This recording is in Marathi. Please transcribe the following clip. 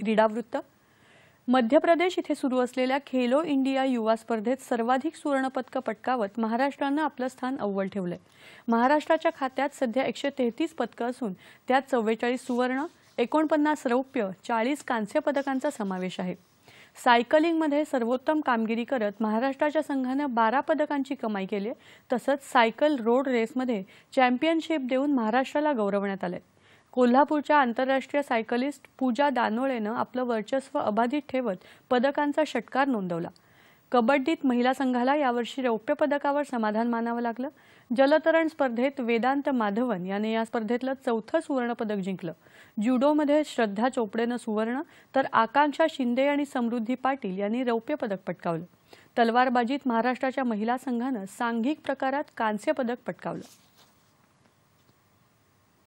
क्रीडावृत्त मध्य प्रदेश इथे सुरू असलेल्या खेलो इंडिया युवा स्पर्धेत सर्वाधिक सुवर्णपदकं पटकावत महाराष्ट्रानं आपलं स्थान अव्वल ठेवलंय महाराष्ट्राच्या खात्यात सध्या एकशे तेहतीस पदकं असून त्यात चव्वेचाळीस सुवर्ण एकोणपन्नास रौप्य चाळीस कांस्य पदकांचा समावेश आहे सायकलिंगमध्ये सर्वोत्तम कामगिरी करत महाराष्ट्राच्या संघानं बारा पदकांची कमाई केली तसंच सायकल रोड रेसमध्ये चॅम्पियनशिप देऊन महाराष्ट्राला गौरवण्यात आले कोल्हापूरच्या आंतरराष्ट्रीय सायकलिस्ट पूजा दानोळेनं आपलं वर्चस्व अबाधित ठेवत पदकांचा षटकार नोंदवला कबड्डीत महिला संघाला यावर्षी रौप्य पदकावर समाधान मानावं लागलं जलतरण स्पर्धेत वेदांत माधवन याने या स्पर्धेतलं चौथं सुवर्णपदक जिंकलं ज्युडोमध्ये श्रद्धा चोपडेनं सुवर्ण तर आकांक्षा शिंदे आणि समृद्धी पाटील यांनी रौप्य पदक पटकावलं तलवारबाजीत महाराष्ट्राच्या महिला संघानं सांघिक प्रकारात कांस्य पदक पटकावलं